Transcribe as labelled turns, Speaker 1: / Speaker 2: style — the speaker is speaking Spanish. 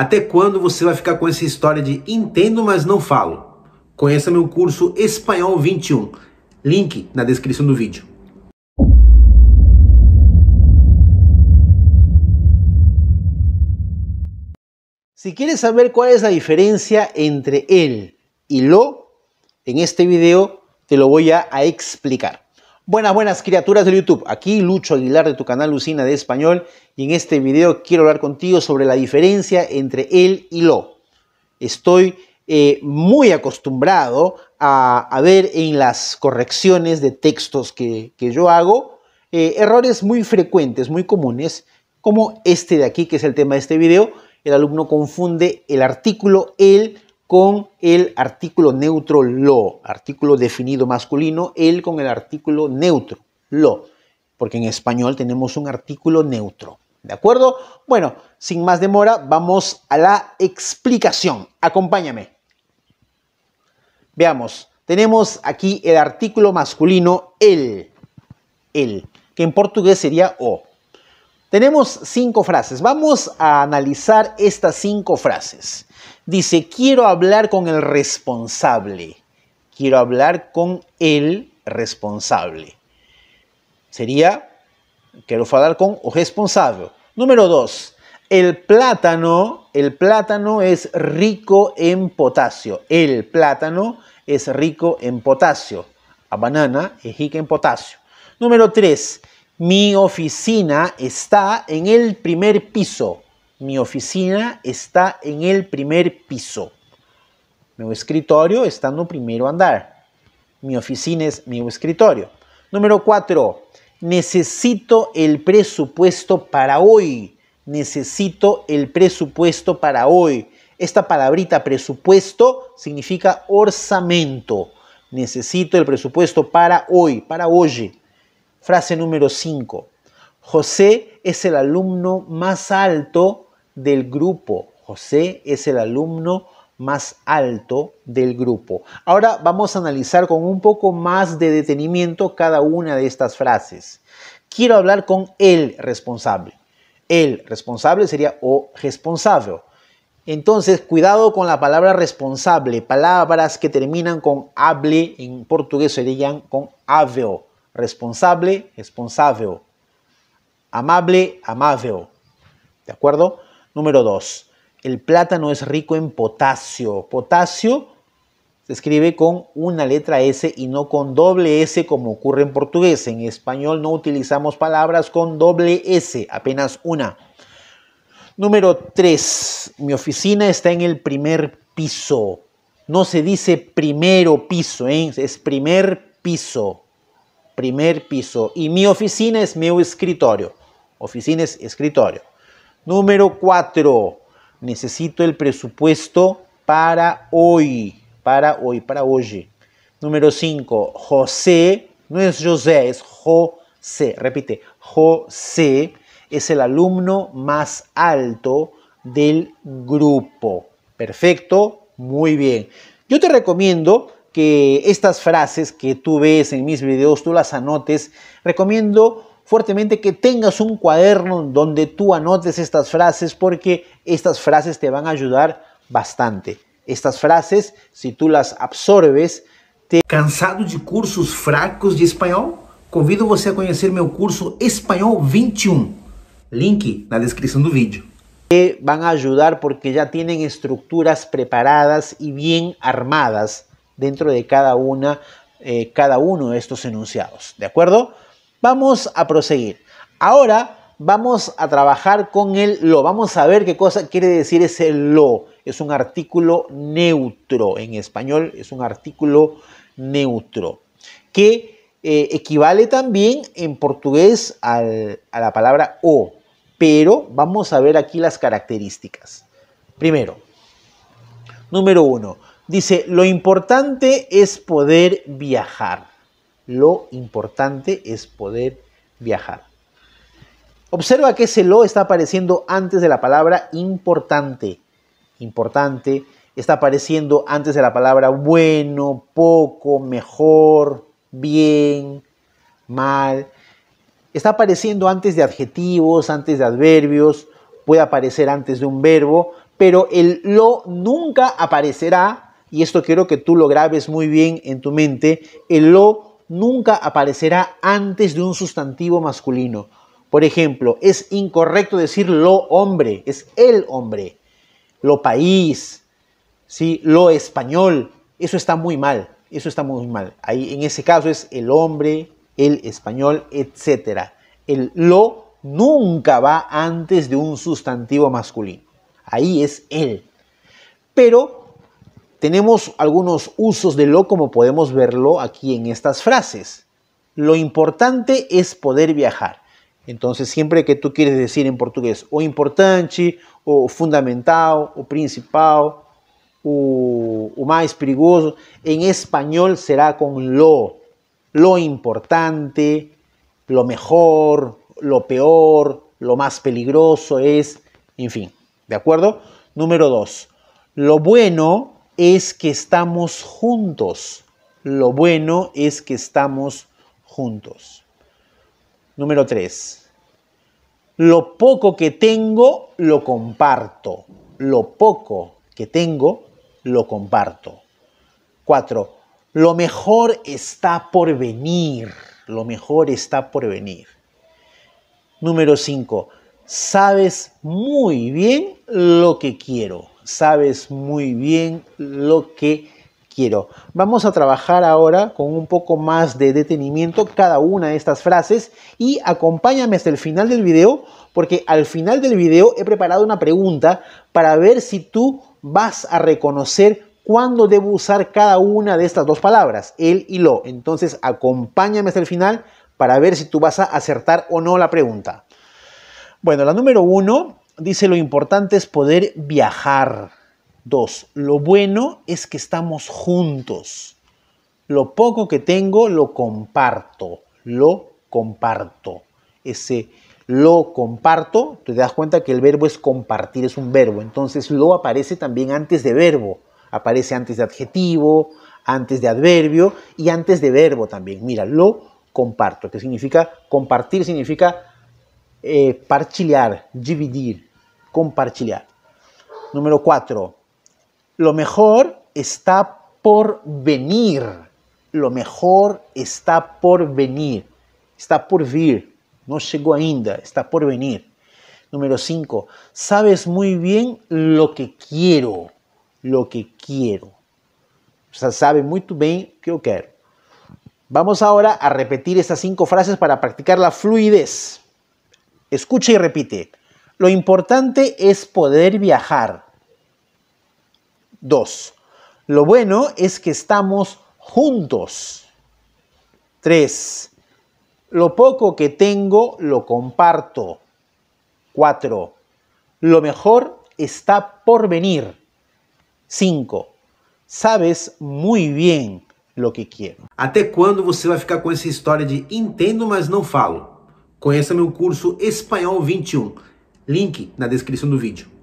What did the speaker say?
Speaker 1: Até quando você vai ficar com essa história de entendo, mas não falo? Conheça meu curso Espanhol 21. Link na descrição do vídeo. Si quieres saber cuál es la diferencia entre el y lo, en este video te lo voy a, a explicar. Buenas, buenas criaturas del YouTube. Aquí Lucho Aguilar de tu canal Lucina de Español y en este video quiero hablar contigo sobre la diferencia entre el y lo. Estoy eh, muy acostumbrado a, ver en las correcciones de textos que, yo hago eh, errores muy frecuentes, muy comunes, como este de aquí, que es el tema de este video. El alumno confunde el artículo el con el artículo neutro lo, artículo definido masculino, él con el artículo neutro, lo, porque en español tenemos un artículo neutro. ¿De acuerdo? Bueno, sin más demora, vamos a la explicación. Acompáñame. Veamos, tenemos aquí el artículo masculino el, el, que en portugués sería o. Tenemos cinco frases. Vamos a analizar estas cinco frases dice, quiero hablar con el responsable. Quiero hablar con el responsable. Sería, quiero hablar con el responsable. Número dos, el plátano, el plátano es rico en potasio. El plátano es rico en potasio. A banana es rica en potasio. Número tres, Mi oficina está en el primer piso. Mi oficina está en el primer piso. Mi escritorio está en el primero andar. Mi oficina es mi escritorio. Número 4. Necesito el presupuesto para hoy. Necesito el presupuesto para hoy. Esta palabrita presupuesto significa orzamento. Necesito el presupuesto para hoy, para hoy. Frase número 5. José es el alumno más alto del grupo. José es el alumno más alto del grupo. Ahora vamos a analizar con un poco más de detenimiento cada una de estas frases. Quiero hablar con el responsable. El responsable sería o responsable. Entonces, cuidado con la palabra responsable. Palabras que terminan con hable en portugués serían con aveo. Responsable, responsable. Amable, amable. ¿De acuerdo? Número dos, el plátano es rico en potasio. Potasio se escribe con una letra S y no con doble S como ocurre en portugués. En español no utilizamos palabras con doble S, apenas una. Número 3. Mi oficina está en el primer piso. No se dice primero piso, ¿eh? es primer piso. Primer piso. Y mi oficina es mi escritorio. Oficina es escritorio. Número cuatro, necesito el presupuesto para hoy, para hoy, para hoy. Número cinco, José, no es José, es José, repite, José es el alumno más alto del grupo. Perfecto, muy bien. Yo te recomiendo que estas frases que tú ves en mis videos, tú las anotes. Recomiendo fuertemente que tengas un cuaderno donde tú anotes estas frases porque estas frases te van a ayudar bastante. Estas frases, si tú las absorbes, te... Cansado de cursos fracos de español? Convido a conocer mi curso Español 21. Link en la descripción del vídeo. Te van a ayudar porque ya tienen estructuras preparadas y bien armadas dentro de cada una, eh, cada uno de estos enunciados, ¿de acuerdo? Vamos a proseguir. Ahora vamos a trabajar con el lo. Vamos a ver qué cosa quiere decir ese lo. Es un artículo neutro. En español es un artículo neutro. Que eh, equivale también en portugués a la palabra o. Pero vamos a ver aquí las características. Primero, número uno, dice, lo importante es poder viajar. Lo importante es poder viajar. Observa que ese lo está apareciendo antes de la palabra importante. Importante está apareciendo antes de la palabra bueno, poco, mejor, bien, mal. Está apareciendo antes de adjetivos, antes de adverbios, puede aparecer antes de un verbo, pero el lo nunca aparecerá, y esto quiero que tú lo grabes muy bien en tu mente, el lo nunca aparecerá antes de un sustantivo masculino. Por ejemplo, es incorrecto decir lo hombre, es el hombre, lo país, ¿sí? lo español. Eso está muy mal, eso está muy mal. Ahí en ese caso es el hombre, el español, etc. El lo nunca va antes de un sustantivo masculino. Ahí es él Pero tenemos algunos usos de lo como podemos verlo aquí en estas frases. Lo importante es poder viajar. Entonces, siempre que tú quieres decir en portugués o importante, o fundamental, o principal, o, o más perigoso, en español será con lo. Lo importante, lo mejor, lo peor, lo más peligroso es, en fin, ¿de acuerdo? Número dos, lo bueno es que estamos juntos. Lo bueno es que estamos juntos. Número 3. Lo poco que tengo, lo comparto. Lo poco que tengo, lo comparto. 4. Lo mejor está por venir. Lo mejor está por venir. Número 5. Sabes muy bien lo que quiero sabes muy bien lo que quiero. Vamos a trabajar ahora con un poco más de detenimiento cada una de estas frases y acompáñame hasta el final del video porque al final del video he preparado una pregunta para ver si tú vas a reconocer cuándo debo usar cada una de estas dos palabras, el y lo. Entonces acompáñame hasta el final para ver si tú vas a acertar o no la pregunta. Bueno, la número uno Dice, lo importante es poder viajar. Dos, lo bueno es que estamos juntos. Lo poco que tengo lo comparto. Lo comparto. Ese lo comparto, te das cuenta que el verbo es compartir, es un verbo. Entonces lo aparece también antes de verbo. Aparece antes de adjetivo, antes de adverbio y antes de verbo también. Mira, lo comparto, que significa compartir, significa eh, dividir, compartir. Número cuatro, lo mejor está por venir. Lo mejor está por venir. Está por vir. No llegó ainda, está por venir. Número cinco, Sabes muy bien lo que quiero. Lo que quiero. O sea, sabe muy bien que quiero. Vamos ahora a repetir estas cinco frases para practicar la fluidez. Escucha y repite. Lo importante es poder viajar. 2. lo bueno es que estamos juntos. 3. lo poco que tengo lo comparto. 4. lo mejor está por venir. 5. sabes muy bien lo que quiero. Até cuando você a ficar con esa historia de entendo, mas no falo? Conheça meu curso Espanhol 21. Link na descrição do vídeo.